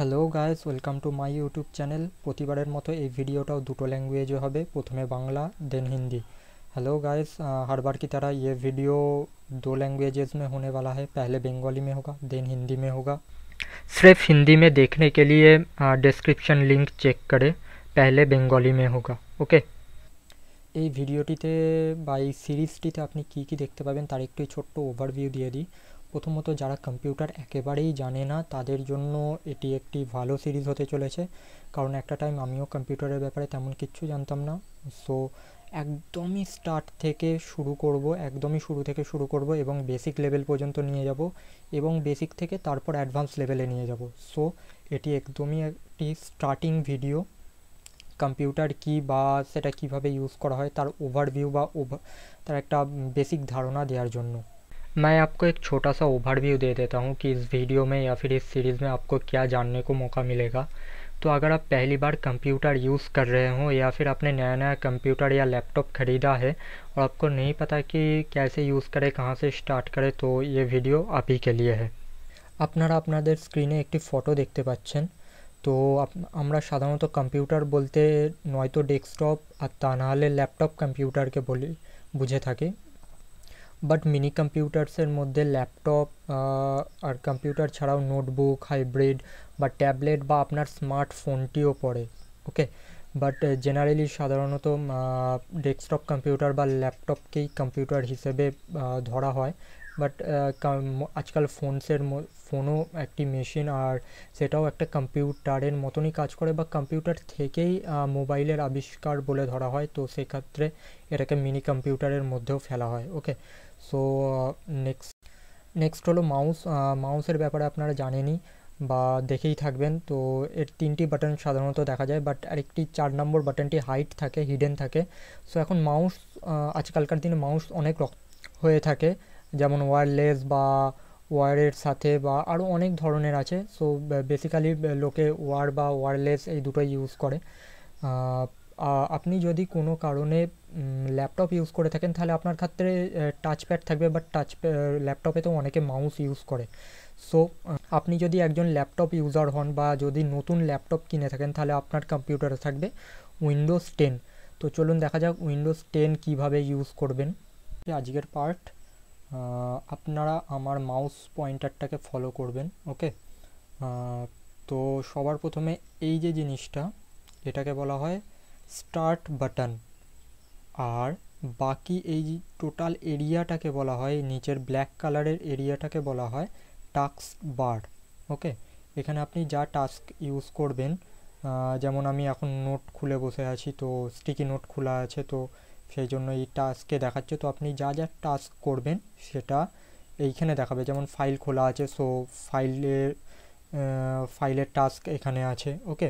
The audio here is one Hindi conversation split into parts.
hello guys welcome to my YouTube channel प्रतिबारे मत यीडियो दोटो लैंगुएज है प्रथम बांगला दें हिंदी हेलो गायज हर बार की तरह ये वीडियो दो लैंग्वेजेस में होने वाला है पहले बंगाली में होगा देन हिंदी में होगा सिर्फ हिंदी में देखने के लिए डिस्क्रिप्शन लिंक चेक करें पहले बंगाली में होगा ओके ये भिडियोटी सीरिजटी अपनी की की देखते पाँच तरह छोटो ओभारभ्यू दिए दी প্রথমত যারা কম্পিউটার একেবারেই জানে না তাদের জন্য এটি একটি ভালো সিরিজ হতে চলেছে কারণ একটা টাইম আমিও কম্পিউটারের ব্যাপারে তেমন কিচ্ছু জানতাম না সো একদমই স্টার্ট থেকে শুরু করব একদমই শুরু থেকে শুরু করব এবং বেসিক লেভেল পর্যন্ত নিয়ে যাব এবং বেসিক থেকে তারপর অ্যাডভান্স লেভেলে নিয়ে যাব সো এটি একদমই একটি স্টার্টিং ভিডিও কম্পিউটার কি বা সেটা কিভাবে ইউজ করা হয় তার ওভারভিউ বা ওভার তার একটা বেসিক ধারণা দেওয়ার জন্য मैं आपको एक छोटा सा ओवरव्यू दे देता हूँ कि इस वीडियो में या फिर इस सीरीज़ में आपको क्या जानने को मौका मिलेगा तो अगर आप पहली बार कंप्यूटर यूज़ कर रहे हो या फिर आपने नया नया कंप्यूटर या लैपटॉप ख़रीदा है और आपको नहीं पता कि कैसे यूज़ करें कहाँ से स्टार्ट करें तो ये वीडियो आप ही के लिए है আপনারা আপনাদের স্ক্রিনে एक ফটো देखते পাচ্ছেন তো আমরা সাধারণত बोलते বলতে तो डेस्कटप और আর ना लैपटप ল্যাপটপ के बोली बुझे থাকি বাট মিনি কম্পিউটার্সের মধ্যে ল্যাপটপ আর কম্পিউটার ছাড়াও নোটবুক হাইব্রিড বা ট্যাবলেট বা আপনার স্মার্টফোনটিও পড়ে ওকে বাট জেনারেলি সাধারণত ডেস্কটপ কম্পিউটার বা ল্যাপটপকেই কম্পিউটার হিসেবে ধরা হয় বাট আজকাল ফোনসের ফোনও একটি মেশিন আর সেটাও একটা কম্পিউটারের মতনই কাজ করে বা কম্পিউটার থেকেই মোবাইলের আবিষ্কার বলে ধরা হয় তো সেক্ষেত্রে এটাকে মিনি কম্পিউটারের মধ্যেও ফেলা হয় ওকে সো নেক্সট নেক্সট হলো মাউস মাউসের uh, ব্যাপারে আপনারা জানেনই বা দেখেই থাকবেন তো এর তিনটি বাটন সাধারণত দেখা যায় বাট আরেকটি চার নম্বর বাটনটি হাইট থাকে হিডেন থাকে সো এখন মাউস uh, আজকালকার দিনে মাউস অনেক হয়ে থাকে যেমন ওয়ারলেস বা ওয়ারের সাথে বা আরও অনেক ধরনের আছে সো বেসিক্যালি লোকে ওয়ার বা ওয়ারলেস এই দুটোই ইউজ করে আপনি যদি কোনো কারণে ল্যাপটপ ইউজ করে থাকেন তাহলে আপনার ক্ষেত্রে টাচপ্যাড থাকবে বাট টাচ ল্যাপটপে তো অনেকে মাউস ইউজ করে সো আপনি যদি একজন ল্যাপটপ ইউজার হন বা যদি নতুন ল্যাপটপ কিনে থাকেন তাহলে আপনার কম্পিউটারে থাকবে উইন্ডোজ টেন তো চলুন দেখা যাক উইন্ডোজ টেন কীভাবে ইউজ করবেন আজকের পার্ট আপনারা আমার মাউস পয়েন্টারটাকে ফলো করবেন ওকে তো সবার প্রথমে এই যে জিনিসটা এটাকে বলা হয় স্টার্ট বাটন আর বাকি এই টোটাল এরিয়াটাকে বলা হয় নিচের ব্ল্যাক কালারের এরিয়াটাকে বলা হয় টাস্ক বার ওকে এখানে আপনি যা টাস্ক ইউজ করবেন যেমন আমি এখন নোট খুলে বসে আছি তো স্টিকি নোট খোলা আছে তো সেই জন্য এই টাস্কে দেখাচ্ছে তো আপনি যা যা টাস্ক করবেন সেটা এইখানে দেখাবে যেমন ফাইল খোলা আছে সো ফাইলের ফাইলের টাস্ক এখানে আছে ওকে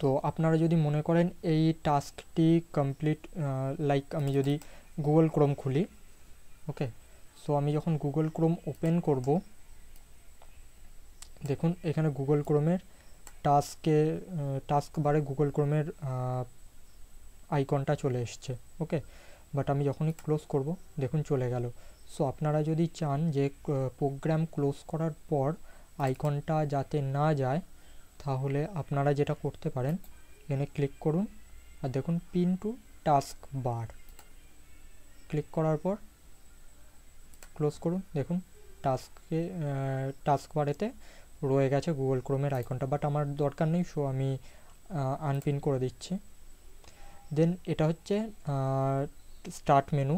তো আপনারা যদি মনে করেন এই টাস্কটি কমপ্লিট লাইক আমি যদি গুগল ক্রোম খুলি ওকে সো আমি যখন গুগল ক্রোম ওপেন করব দেখুন এখানে গুগল ক্রোমের টাস্কে টাস্ক বারে গুগল ক্রোমের আইকনটা চলে এসছে ওকে বাট আমি যখনই ক্লোজ করব দেখুন চলে গেল সো আপনারা যদি চান যে প্রোগ্রাম ক্লোজ করার পর আইকনটা যাতে না যায় তাহলে আপনারা যেটা করতে পারেন এখানে ক্লিক করুন আর দেখুন pin to task bar click করার পর ক্লোজ করুন দেখুন টাস্কে টাস্ক বারেতে রয়ে গেছে গুগল ক্রোমের আইকনটা বাট আমার দরকার নেই সো আমি আনপিন করে দিচ্ছি দেন এটা হচ্ছে স্টার্ট মেনু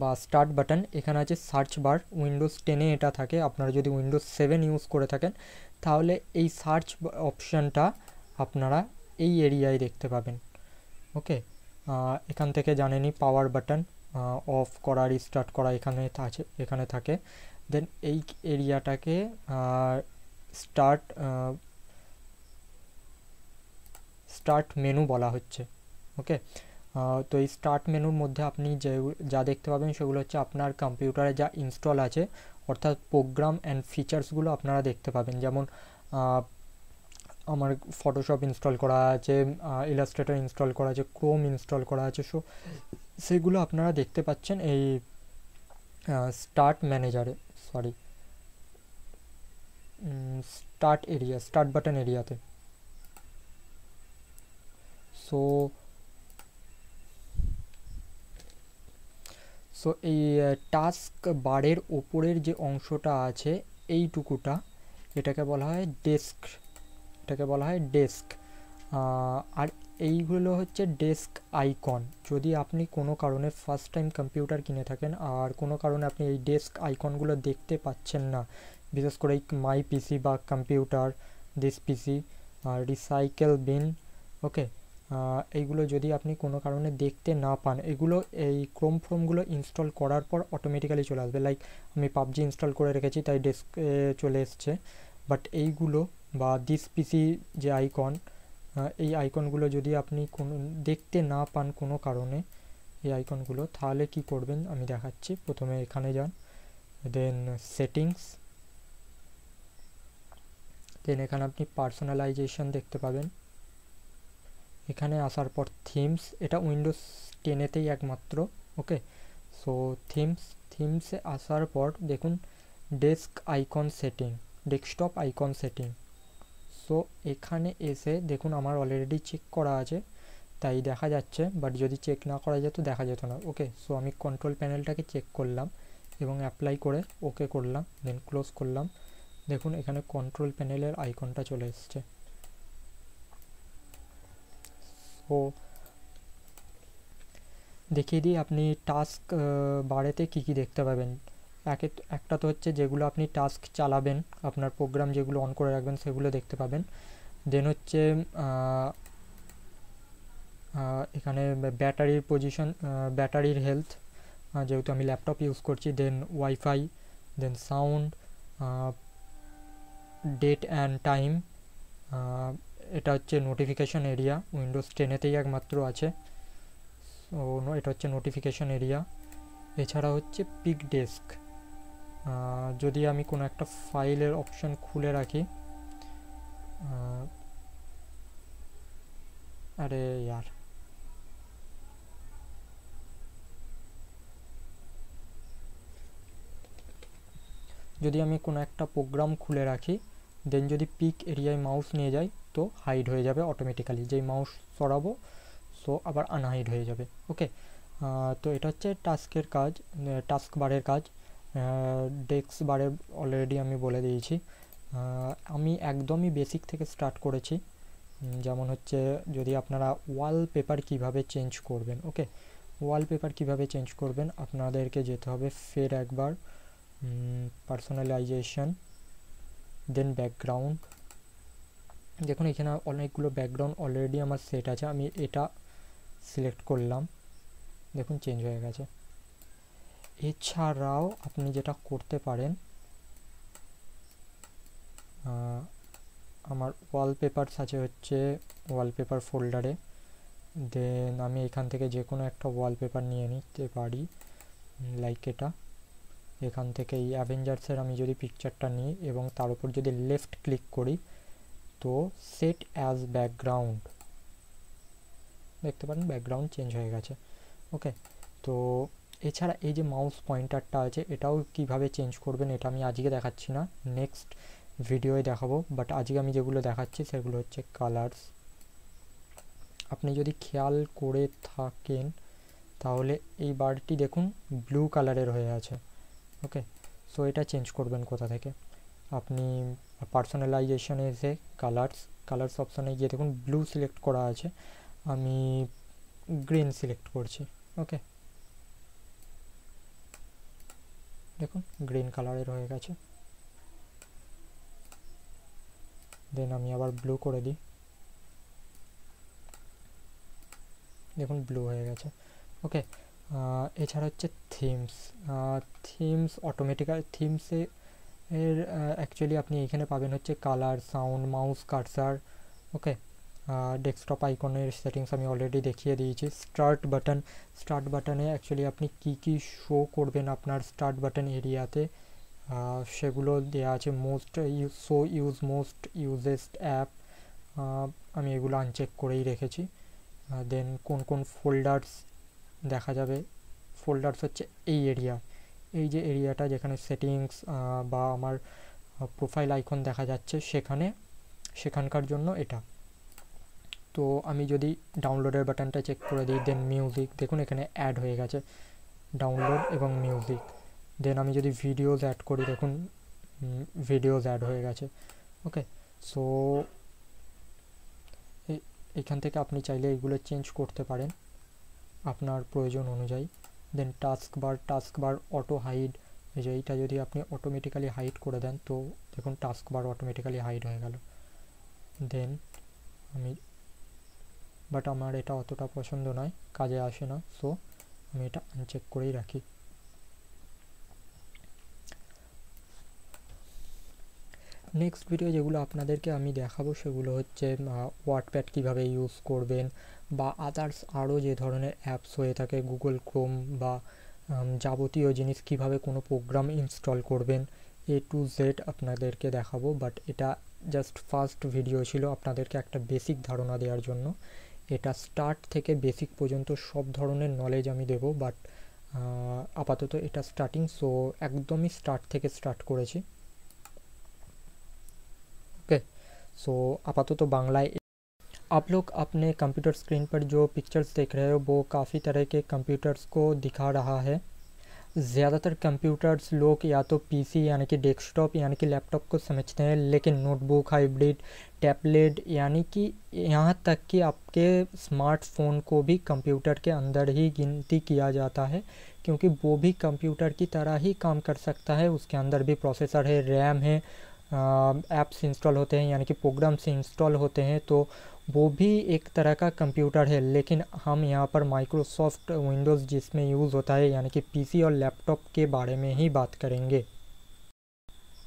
বা স্টার্ট বাটন এখানে আছে সার্চ বার উইন্ডোজ টেনে এটা থাকে আপনারা যদি উইন্ডোজ সেভেন ইউজ করে থাকেন তাহলে এই সার্চ অপশানটা আপনারা এই এরিয়ায় দেখতে পাবেন ওকে এখান থেকে জানেনি পাওয়ার বাটন অফ করা রিস্টার্ট করা এখানে আছে এখানে থাকে দেন এই এরিয়াটাকে স্টার্ট স্টার্ট মেনু বলা হচ্ছে ওকে তো এই স্টার্ট মেনুর মধ্যে আপনি যে যা দেখতে পাবেন সেগুলো হচ্ছে আপনার কম্পিউটারে যা ইনস্টল আছে অর্থাৎ প্রোগ্রাম অ্যান্ড ফিচার্সগুলো আপনারা দেখতে পাবেন যেমন আমার ফটোশপ ইনস্টল করা আছে ইলাস্ট্রেটার ইনস্টল করা আছে ক্রোম ইনস্টল করা আছে সো সেগুলো আপনারা দেখতে পাচ্ছেন এই স্টার্ট ম্যানেজারে sorry start area start button এরিয়াতে সো সো এই টাস্ক বারের ওপরের যে অংশটা আছে এইটুকুটা এটাকে বলা হয় ডেস্ক এটাকে বলা হয় ডেস্ক আর এইগুলো হচ্ছে ডেস্ক আইকন যদি আপনি কোনো কারণে ফার্স্ট টাইম কম্পিউটার কিনে থাকেন আর কোনো কারণে আপনি এই ডেস্ক আইকনগুলো দেখতে পাচ্ছেন না বিশেষ করে এই মাই পিসি বা কম্পিউটার ডিস পিসি আর রিসাইকেল বিন ওকে এইগুলো যদি আপনি কোনো কারণে দেখতে না পান এগুলো এই ক্রোম ফ্রোমগুলো ইনস্টল করার পর অটোমেটিক্যালি চলে আসবে লাইক আমি পাবজি ইনস্টল করে রেখেছি তাই ডেস্ক চলে এসছে বাট এইগুলো বা দিস পিসি যে আইকন এই আইকনগুলো যদি আপনি কোনো দেখতে না পান কোনো কারণে এই আইকনগুলো তাহলে কি করবেন আমি দেখাচ্ছি প্রথমে এখানে যান দেন সেটিংস দেন এখানে আপনি পার্সোনালাইজেশন দেখতে পাবেন এখানে আসার পর থিমস এটা উইন্ডোজ টেনেতেই একমাত্র ওকে সো থিমস থিমসে আসার পর দেখুন desk icon setting desktop icon setting so এখানে এসে দেখুন আমার অলরেডি চেক করা আছে তাই দেখা যাচ্ছে বাট যদি চেক না করা যেত দেখা যেত না ওকে সো আমি কন্ট্রোল প্যানেলটাকে চেক করলাম এবং অ্যাপ্লাই করে ওকে করলাম দেন ক্লোজ করলাম দেখুন এখানে কন্ট্রোল প্যানেলের আইকনটা চলে এসছে ও দেখিয়ে দিই আপনি টাস্ক বাড়েতে কী কী দেখতে পাবেন একে একটা তো হচ্ছে যেগুলো আপনি টাস্ক চালাবেন আপনার প্রোগ্রাম যেগুলো অন করে রাখবেন সেগুলো দেখতে পাবেন দেন হচ্ছে এখানে ব্যাটারির পজিশন ব্যাটারির হেলথ যেহেতু আমি ল্যাপটপ ইউজ করছি then wifi then sound date and time এটা হচ্ছে নোটিফিকেশন এরিয়া উইন্ডোজ টেনেতেই একমাত্র আছে ও এটা হচ্ছে নোটিফিকেশন এরিয়া এছাড়া হচ্ছে পিক ডেস্ক যদি আমি কোনো একটা ফাইলের অপশন খুলে রাখি আরে ইয়ার যদি আমি কোনো একটা প্রোগ্রাম খুলে রাখি দেন যদি পিক এরিয়ায় মাউস নিয়ে যাই তো হাইড হয়ে যাবে অটোমেটিক্যালি যেই মাউস সরাবো সো আবার আনহাইড হয়ে যাবে ওকে তো এটা হচ্ছে টাস্কের কাজ টাস্ক বারের কাজ ডেস্ক বারে অলরেডি আমি বলে দিয়েছি আমি একদমই বেসিক থেকে স্টার্ট করেছি যেমন হচ্ছে যদি আপনারা ওয়ালপেপার কিভাবে চেঞ্জ করবেন ওকে ওয়ালপেপার কিভাবে চেঞ্জ করবেন আপনাদেরকে যেতে হবে ফের একবার পার্সোনালাইজেশন দেন ব্যাকগ্রাউন্ড দেখুন এখানে অনেকগুলো ব্যাকগ্রাউন্ড অলরেডি আমার সেট আছে আমি এটা সিলেক্ট করলাম দেখুন চেঞ্জ হয়ে গেছে এছাড়াও আপনি যেটা করতে পারেন আমার ওয়ালপেপারস আছে হচ্ছে ওয়ালপেপার ফোল্ডারে দেন আমি এখান থেকে যে কোনো একটা ওয়ালপেপার নিয়ে নিতে পারি লাইক এটা এখান থেকে এই অ্যাভেঞ্জার্সের আমি যদি পিকচারটা নিই এবং তার উপর যদি লেফট ক্লিক করি তো সেট অ্যাজ ব্যাকগ্রাউন্ড দেখতে পারেন ব্যাকগ্রাউন্ড চেঞ্জ হয়ে গেছে ওকে তো এছাড়া এই যে মাউস পয়েন্টারটা আছে এটাও কিভাবে চেঞ্জ করবেন এটা আমি আজকে দেখাচ্ছি না নেক্সট ভিডিওয়ে দেখাবো বাট আজকে আমি যেগুলো দেখাচ্ছি সেগুলো হচ্ছে কালার্স আপনি যদি খেয়াল করে থাকেন তাহলে এই বারটি দেখুন ব্লু কালারের হয়ে আছে ওকে সো এটা চেঞ্জ করবেন কোথা থেকে আপনি পার্সোনালাইজেশনে এসে কালার্স কালার্স অপশনে গিয়ে দেখুন ব্লু সিলেক্ট করা আছে আমি গ্রিন সিলেক্ট করছি ওকে দেখুন গ্রিন কালারের হয়ে গেছে দেন আমি আবার ব্লু করে দিই দেখুন ব্লু হয়ে গেছে ওকে এছাড়া হচ্ছে থিমস থিমস অটোমেটিক্যাল থিমসে এর অ্যাকচুয়ালি আপনি এখানে পাবেন হচ্ছে colour sound mouse cursor okay desktop আইকনের সেটিংস আমি অলরেডি দেখিয়ে দিয়েছি স্টার্ট বাটন স্টার্ট বাটনে অ্যাকচুয়ালি আপনি কি কি শো করবেন আপনার স্টার্ট বাটন এরিয়াতে সেগুলো দেওয়া আছে most use show use most used app আমি এগুলো আনচেক করেই রেখেছি দেন কোন কোন ফোল্ডার্স দেখা যাবে ফোল্ডার্স হচ্ছে এই এরিয়া এই যে এরিয়াটা যেখানে সেটিংস বা আমার প্রোফাইল আইকন দেখা যাচ্ছে সেখানে সেখানকার জন্য এটা তো আমি যদি ডাউনলোডের বাটনটা চেক করে দিই দেন মিউজিক দেখুন এখানে অ্যাড হয়ে গেছে ডাউনলোড এবং মিউজিক দেন আমি যদি ভিডিওজ অ্যাড করি দেখুন ভিডিওজ অ্যাড হয়ে গেছে ওকে সো এখান থেকে আপনি চাইলে এগুলো চেঞ্জ করতে পারেন আপনার প্রয়োজন অনুযায়ী then taskbar taskbar auto hide যে এইটা যদি আপনি অটোমেটিক্যালি হাইড করে দেন তো দেখুন টাস্কবার অটোমেটিক্যালি হাইড হয়ে গেল দেন আমি বাট আমার এটা অতটা পছন্দ নয় কাজে আসে না সো আমি এটা আনচেক করেই রাখি নেক্সট ভিডিও যেগুলো আপনাদেরকে আমি দেখাবো সেগুলো হচ্ছে ওয়াটপ্যাড কিভাবে ইউজ করবেন বা আদার্স আরও যে ধরনের অ্যাপস হয়ে থাকে গুগল ক্রোম বা যাবতীয় জিনিস কিভাবে কোনো প্রোগ্রাম ইনস্টল করবেন এ টু জেড আপনাদেরকে দেখাবো বাট এটা জাস্ট ফার্স্ট ভিডিও ছিল আপনাদেরকে একটা বেসিক ধারণা দেওয়ার জন্য এটা স্টার্ট থেকে বেসিক পর্যন্ত সব ধরনের নলেজ আমি দেবো বাট আপাতত এটা স্টার্টিং সো একদমই স্টার্ট থেকে স্টার্ট করেছি सो तो बांग्ला आप लोग अपने कंप्यूटर स्क्रीन पर जो पिक्चर्स देख रहे हो वो काफ़ी तरह के कंप्यूटर्स को दिखा रहा है ज़्यादातर कंप्यूटर्स लोग या तो पीसी यानी कि डेस्कटॉप यानी कि लैपटॉप को समझते हैं लेकिन नोटबुक हाइब्रिड टैबलेट यानी कि यहाँ तक कि आपके स्मार्टफोन को भी कंप्यूटर के अंदर ही गिनती किया जाता है क्योंकि वो भी कंप्यूटर की तरह ही काम कर सकता है उसके अंदर भी प्रोसेसर है रैम है ऐप्स इंस्टॉल होते हैं यानी कि प्रोग्राम्स इंस्टॉल होते हैं तो वो भी एक तरह का कंप्यूटर है लेकिन हम यहाँ पर माइक्रोसॉफ्ट विंडोज़ जिसमें यूज़ होता है यानी कि पीसी और लैपटॉप के बारे में ही बात करेंगे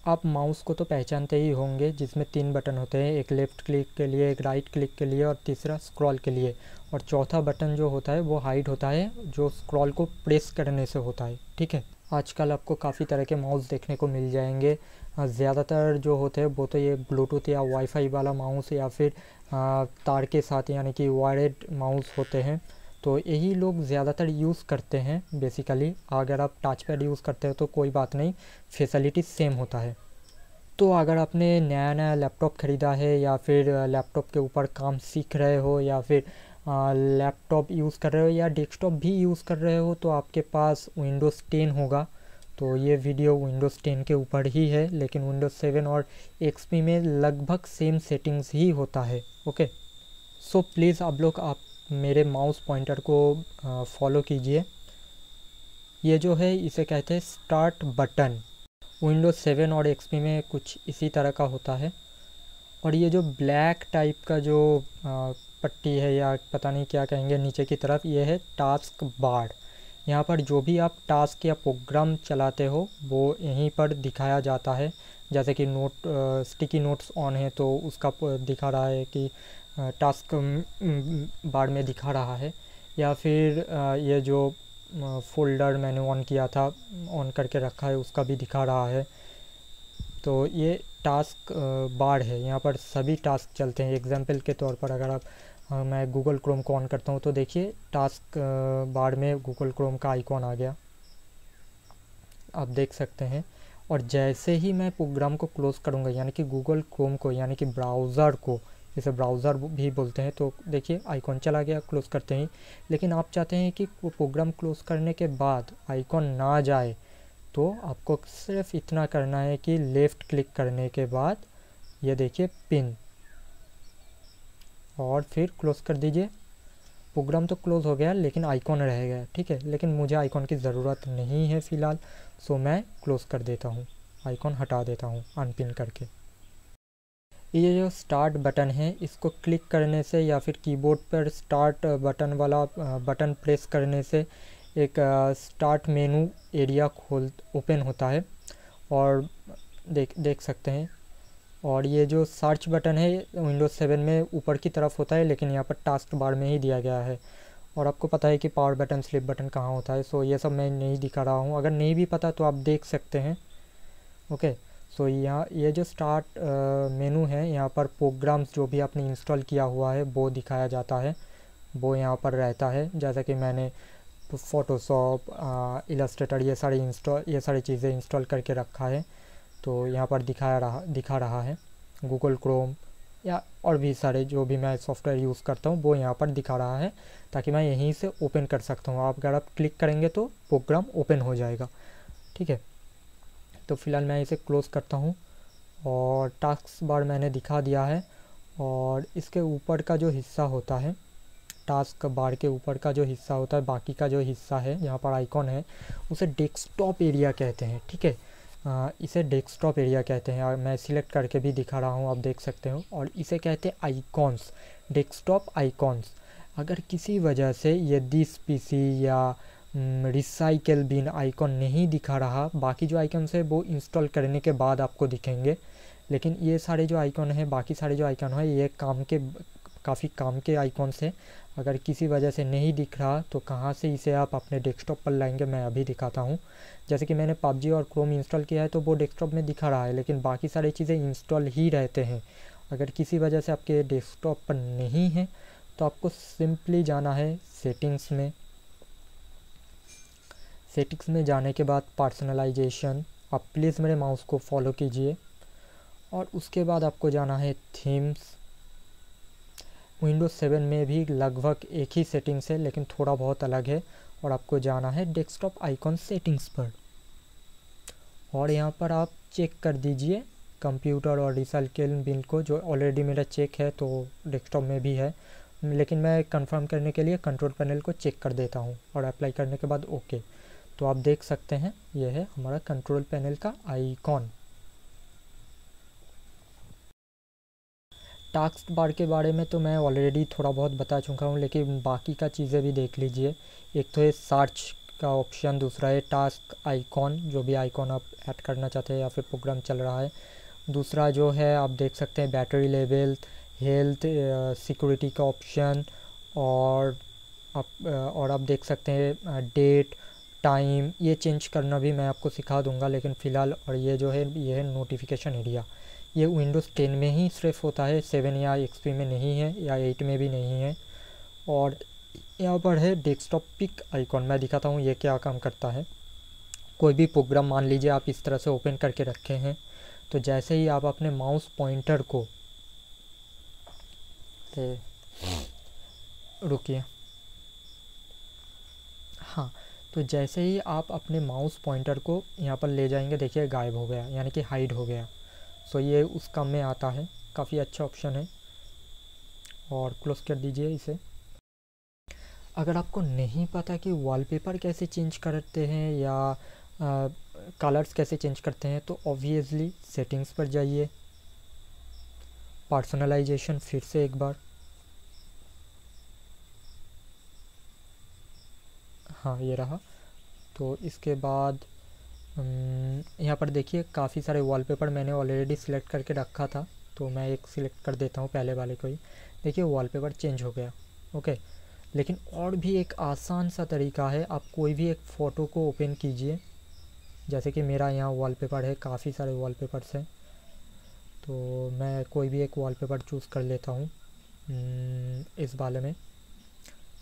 आप माउस को तो पहचानते ही होंगे जिसमें तीन बटन होते हैं एक लेफ़्ट क्लिक के लिए एक राइट क्लिक के लिए और तीसरा स्क्रॉल के लिए और चौथा बटन जो होता है वो हाइड होता है जो स्क्रॉल को प्रेस करने से होता है ठीक है आजकल आपको काफ़ी तरह के माउस देखने को मिल जाएंगे हाँ, ज़्यादातर जो होते हैं वो तो ये ब्लूटूथ या वाईफाई वाला माउस या फिर तार के साथ यानी कि वायर्ड माउस होते हैं तो यही लोग ज़्यादातर यूज़ करते हैं बेसिकली अगर आप टच पैड यूज़ करते हो तो कोई बात नहीं फैसिलिटी सेम होता है तो अगर आपने नया नया लैपटॉप ख़रीदा है या फिर लैपटॉप के ऊपर काम सीख रहे हो या फिर लैपटॉप यूज़ कर रहे हो या डेस्कटॉप भी यूज़ कर रहे हो तो आपके पास विंडोज़ टेन होगा तो ये वीडियो विंडोज़ 10 के ऊपर ही है लेकिन विंडोज़ 7 और एक्सपी में लगभग सेम सेटिंग्स ही होता है ओके सो प्लीज़ आप लोग आप मेरे माउस पॉइंटर को फॉलो कीजिए ये जो है इसे कहते हैं स्टार्ट बटन विंडोज़ 7 और एक्सपी में कुछ इसी तरह का होता है और ये जो ब्लैक टाइप का जो पट्टी है या पता नहीं क्या कहेंगे नीचे की तरफ ये है टास्क बाढ़ यहाँ पर जो भी आप टास्क या प्रोग्राम चलाते हो वो यहीं पर दिखाया जाता है जैसे कि नोट स्टिकी नोट्स ऑन है तो उसका दिखा रहा है कि टास्क बार में दिखा रहा है या फिर ये जो फोल्डर मैंने ऑन किया था ऑन करके रखा है उसका भी दिखा रहा है तो ये टास्क बार है यहाँ पर सभी टास्क चलते हैं एग्जांपल के तौर पर अगर आप हाँ, मैं गूगल क्रोम को ऑन करता हूँ तो देखिए टास्क बार में गूगल क्रोम का आइकॉन आ गया आप देख सकते हैं और जैसे ही मैं प्रोग्राम को क्लोज़ करूँगा यानी कि गूगल क्रोम को यानी कि ब्राउज़र को इसे ब्राउज़र भी बोलते हैं तो देखिए आइकॉन चला गया क्लोज़ करते ही लेकिन आप चाहते हैं कि वो प्रोग्राम क्लोज़ करने के बाद आइकॉन ना जाए तो आपको सिर्फ इतना करना है कि लेफ़्ट क्लिक करने के बाद ये देखिए पिन और फिर क्लोज़ कर दीजिए प्रोग्राम तो क्लोज़ हो गया लेकिन आइकॉन रह गया ठीक है लेकिन मुझे आइकॉन की ज़रूरत नहीं है फ़िलहाल सो मैं क्लोज़ कर देता हूँ आइकॉन हटा देता हूँ अनपिन करके ये जो स्टार्ट बटन है इसको क्लिक करने से या फिर कीबोर्ड पर स्टार्ट बटन वाला बटन प्रेस करने से एक स्टार्ट मेनू एरिया खोल ओपन होता है और देख देख सकते हैं और ये जो सर्च बटन है विंडोज़ सेवन में ऊपर की तरफ होता है लेकिन यहाँ पर टास्क बार में ही दिया गया है और आपको पता है कि पावर बटन स्लिप बटन कहाँ होता है सो ये सब मैं नहीं दिखा रहा हूँ अगर नहीं भी पता तो आप देख सकते हैं ओके सो यहाँ ये जो स्टार्ट मेनू है यहाँ पर प्रोग्राम्स जो भी आपने इंस्टॉल किया हुआ है वो दिखाया जाता है वो यहाँ पर रहता है जैसा कि मैंने फ़ोटोशॉप इलास्ट्रेटर ये सारे इंस्टॉल ये सारी चीज़ें इंस्टॉल करके रखा है तो यहाँ पर दिखा रहा दिखा रहा है गूगल क्रोम या और भी सारे जो भी मैं सॉफ्टवेयर यूज़ करता हूँ वो यहाँ पर दिखा रहा है ताकि मैं यहीं से ओपन कर सकता हूँ आप अगर आप क्लिक करेंगे तो प्रोग्राम ओपन हो जाएगा ठीक है तो फिलहाल मैं इसे क्लोज़ करता हूँ और टास्क बार मैंने दिखा दिया है और इसके ऊपर का जो हिस्सा होता है टास्क बार के ऊपर का जो हिस्सा होता है बाकी का जो हिस्सा है यहाँ पर आइकॉन है उसे डेस्कटॉप एरिया कहते हैं ठीक है इसे डेस्कटॉप एरिया कहते हैं और मैं सिलेक्ट करके भी दिखा रहा हूँ आप देख सकते हो और इसे कहते हैं आइकॉन्स डेस्कटॉप आइकॉन्स अगर किसी वजह से ये दिस पीसी या रिसाइकल बिन आइकॉन नहीं दिखा रहा बाकी जो आइकॉन्स है वो इंस्टॉल करने के बाद आपको दिखेंगे लेकिन ये सारे जो आइकॉन हैं बाकी सारे जो आइकॉन हैं ये काम के काफ़ी काम के आइकॉन्स हैं अगर किसी वजह से नहीं दिख रहा तो कहाँ से इसे आप अपने डेस्कटॉप पर लाएंगे मैं अभी दिखाता हूँ जैसे कि मैंने पबजी और क्रोम इंस्टॉल किया है तो वो डेस्कटॉप में दिखा रहा है लेकिन बाकी सारी चीज़ें इंस्टॉल ही रहते हैं अगर किसी वजह से आपके डेस्कटॉप पर नहीं है तो आपको सिंपली जाना है सेटिंग्स में सेटिंग्स में जाने के बाद पर्सनलाइजेशन आप प्लीज़ मेरे माउस को फॉलो कीजिए और उसके बाद आपको जाना है थीम्स विंडोज़ सेवन में भी लगभग एक ही सेटिंग्स है लेकिन थोड़ा बहुत अलग है और आपको जाना है डेस्कटॉप आइकॉन सेटिंग्स पर और यहाँ पर आप चेक कर दीजिए कंप्यूटर और रिसाइकिल बिल को जो ऑलरेडी मेरा चेक है तो डेस्कटॉप में भी है लेकिन मैं कंफर्म करने के लिए कंट्रोल पैनल को चेक कर देता हूँ और अप्लाई करने के बाद ओके तो आप देख सकते हैं यह है हमारा कंट्रोल पैनल का आईकॉन टास्क बार के बारे में तो मैं ऑलरेडी थोड़ा बहुत बता चुका हूँ लेकिन बाकी का चीज़ें भी देख लीजिए एक तो है सर्च का ऑप्शन दूसरा है टास्क आइकॉन जो भी आइकॉन आप ऐड करना चाहते हैं या फिर प्रोग्राम चल रहा है दूसरा जो है आप देख सकते हैं बैटरी लेवल हेल्थ सिक्योरिटी का ऑप्शन और आप और आप देख सकते हैं डेट टाइम ये चेंज करना भी मैं आपको सिखा दूंगा लेकिन फ़िलहाल और ये जो है ये है नोटिफिकेशन एरिया ये विंडोज़ टेन में ही सिर्फ होता है सेवन या एक्सपी में नहीं है या एट में भी नहीं है और यहाँ पर है डेस्कटॉप पिक आइकॉन मैं दिखाता हूँ ये क्या काम करता है कोई भी प्रोग्राम मान लीजिए आप इस तरह से ओपन करके रखे हैं तो जैसे ही आप अपने माउस पॉइंटर को रुकिए हाँ तो जैसे ही आप अपने माउस पॉइंटर को यहाँ पर ले जाएंगे देखिए गायब हो गया यानी कि हाइड हो गया सो ये उस काम में आता है काफ़ी अच्छा ऑप्शन है और क्लोज कर दीजिए इसे अगर आपको नहीं पता कि वॉलपेपर कैसे चेंज करते हैं या कलर्स कैसे चेंज करते हैं तो ऑब्वियसली सेटिंग्स पर जाइए पर्सनलाइजेशन फिर से एक बार हाँ ये रहा तो इसके बाद हम्म, यहाँ पर देखिए काफ़ी सारे वॉलपेपर मैंने ऑलरेडी सिलेक्ट करके रखा था तो मैं एक सिलेक्ट कर देता हूँ पहले वाले को ही देखिए वॉलपेपर चेंज हो गया ओके लेकिन और भी एक आसान सा तरीका है आप कोई भी एक फ़ोटो को ओपन कीजिए जैसे कि मेरा यहाँ वॉलपेपर है काफ़ी सारे वॉलपेपर्स हैं तो मैं कोई भी एक वॉलपेपर चूज़ कर लेता हूँ हम्म, इस वाले में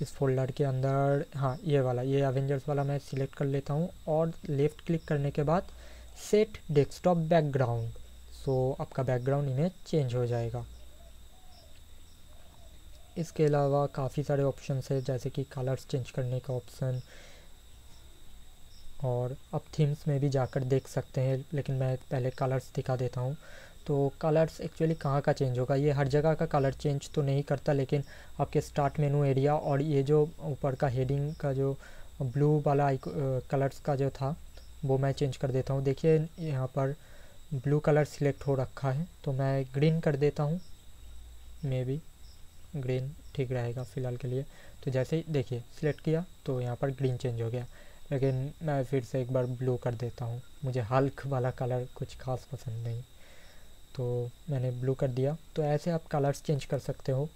इस फोल्डर के अंदर हाँ ये वाला ये एवेंजर्स वाला मैं सिलेक्ट कर लेता हूँ और लेफ़्ट क्लिक करने के बाद सेट डेस्कटॉप बैकग्राउंड सो आपका बैकग्राउंड इमेज चेंज हो जाएगा इसके अलावा काफ़ी सारे ऑप्शन है जैसे कि कलर्स चेंज करने का ऑप्शन और आप थीम्स में भी जाकर देख सकते हैं लेकिन मैं पहले कलर्स दिखा देता हूँ तो कलर्स एक्चुअली कहाँ का चेंज होगा ये हर जगह का कलर चेंज तो नहीं करता लेकिन आपके स्टार्ट मेनू एरिया और ये जो ऊपर का हेडिंग का जो ब्लू वाला कलर्स का जो था वो मैं चेंज कर देता हूँ देखिए यहाँ पर ब्लू कलर सिलेक्ट हो रखा है तो मैं ग्रीन कर देता हूँ मे बी ग्रीन ठीक रहेगा फ़िलहाल के लिए तो जैसे ही देखिए सिलेक्ट किया तो यहाँ पर ग्रीन चेंज हो गया लेकिन मैं फिर से एक बार ब्लू कर देता हूँ मुझे हल्क वाला कलर कुछ खास पसंद नहीं तो मैंने ब्लू कर दिया तो ऐसे आप कलर्स चेंज कर सकते हो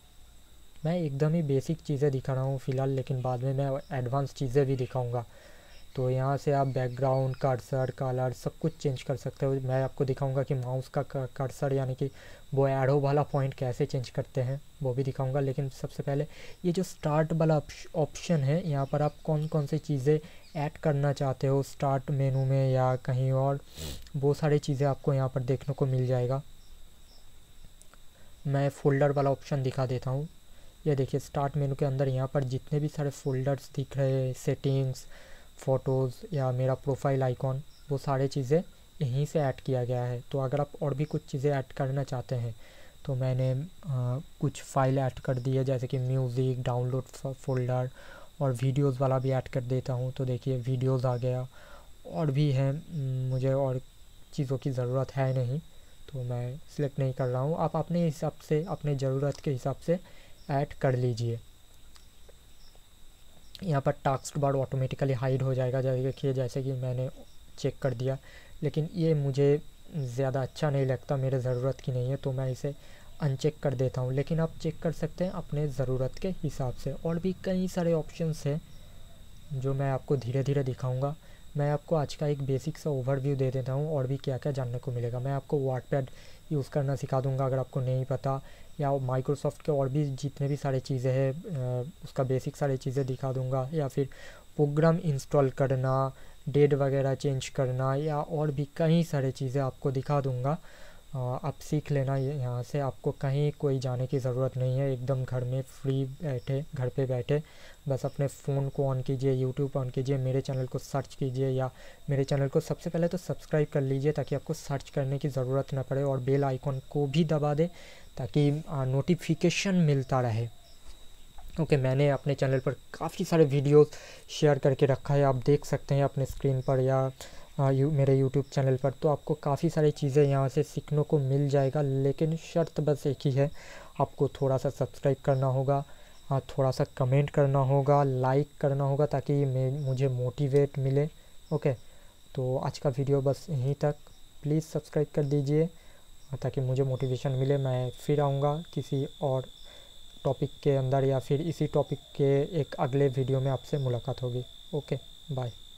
मैं एकदम ही बेसिक चीज़ें दिखा रहा हूँ फ़िलहाल लेकिन बाद में मैं एडवांस चीज़ें भी दिखाऊँगा तो यहाँ से आप बैकग्राउंड कर्सर कलर सब कुछ चेंज कर सकते हो मैं आपको दिखाऊंगा कि माउस का कर्सर यानी कि वो एडो वाला पॉइंट कैसे चेंज करते हैं वो भी दिखाऊंगा लेकिन सबसे पहले ये जो स्टार्ट वाला ऑप्शन है यहाँ पर आप कौन कौन सी चीज़ें ऐड करना चाहते हो स्टार्ट मेनू में या कहीं और वो सारी चीज़ें आपको यहाँ पर देखने को मिल जाएगा मैं फ़ोल्डर वाला ऑप्शन दिखा देता हूँ ये देखिए स्टार्ट मेनू के अंदर यहाँ पर जितने भी सारे फोल्डर्स दिख रहे हैं सेटिंग्स फ़ोटोज़ या मेरा प्रोफाइल आइकॉन वो सारे चीज़ें यहीं से ऐड किया गया है तो अगर आप और भी कुछ चीज़ें ऐड करना चाहते हैं तो मैंने आ, कुछ फाइल ऐड कर दी है जैसे कि म्यूज़िक डाउनलोड फोल्डर और वीडियोस वाला भी ऐड कर देता हूँ तो देखिए वीडियोस आ गया और भी हैं मुझे और चीज़ों की ज़रूरत है नहीं तो मैं सिलेक्ट नहीं कर रहा हूँ आप अपने हिसाब से अपने ज़रूरत के हिसाब से ऐड कर लीजिए यहाँ पर टास्क बार ऑटोमेटिकली हाइड हो जाएगा देखिए जैसे कि मैंने चेक कर दिया लेकिन ये मुझे ज़्यादा अच्छा नहीं लगता मेरे ज़रूरत की नहीं है तो मैं इसे अनचेक कर देता हूँ लेकिन आप चेक कर सकते हैं अपने ज़रूरत के हिसाब से और भी कई सारे ऑप्शंस हैं जो मैं आपको धीरे धीरे दिखाऊंगा मैं आपको आज का एक बेसिक सा ओवरव्यू दे देता हूँ और भी क्या क्या जानने को मिलेगा मैं आपको वाटपैड यूज़ करना सिखा दूँगा अगर आपको नहीं पता या माइक्रोसॉफ्ट के और भी जितने भी सारे चीज़ें हैं उसका बेसिक सारी चीज़ें दिखा दूँगा या फिर प्रोग्राम इंस्टॉल करना डेट वगैरह चेंज करना या और भी कई सारे चीज़ें आपको दिखा दूँगा आप सीख लेना यहाँ से आपको कहीं कोई जाने की ज़रूरत नहीं है एकदम घर में फ्री बैठे घर पे बैठे बस अपने फ़ोन को ऑन कीजिए यूट्यूब ऑन कीजिए मेरे चैनल को सर्च कीजिए या मेरे चैनल को सबसे पहले तो सब्सक्राइब कर लीजिए ताकि आपको सर्च करने की ज़रूरत ना पड़े और बेल आइकॉन को भी दबा दें ताकि नोटिफिकेशन मिलता रहे ओके okay, मैंने अपने चैनल पर काफ़ी सारे वीडियोस शेयर करके रखा है आप देख सकते हैं अपने स्क्रीन पर या हाँ, यू मेरे यूट्यूब चैनल पर तो आपको काफ़ी सारी चीज़ें यहाँ से सीखने को मिल जाएगा लेकिन शर्त बस एक ही है आपको थोड़ा सा सब्सक्राइब करना होगा हाँ, थोड़ा सा कमेंट करना होगा लाइक करना होगा ताकि मुझे मोटिवेट मिले ओके तो आज का वीडियो बस यहीं तक प्लीज़ सब्सक्राइब कर दीजिए हाँ, ताकि मुझे मोटिवेशन मिले मैं फिर आऊँगा किसी और टॉपिक के अंदर या फिर इसी टॉपिक के एक अगले वीडियो में आपसे मुलाकात होगी ओके बाय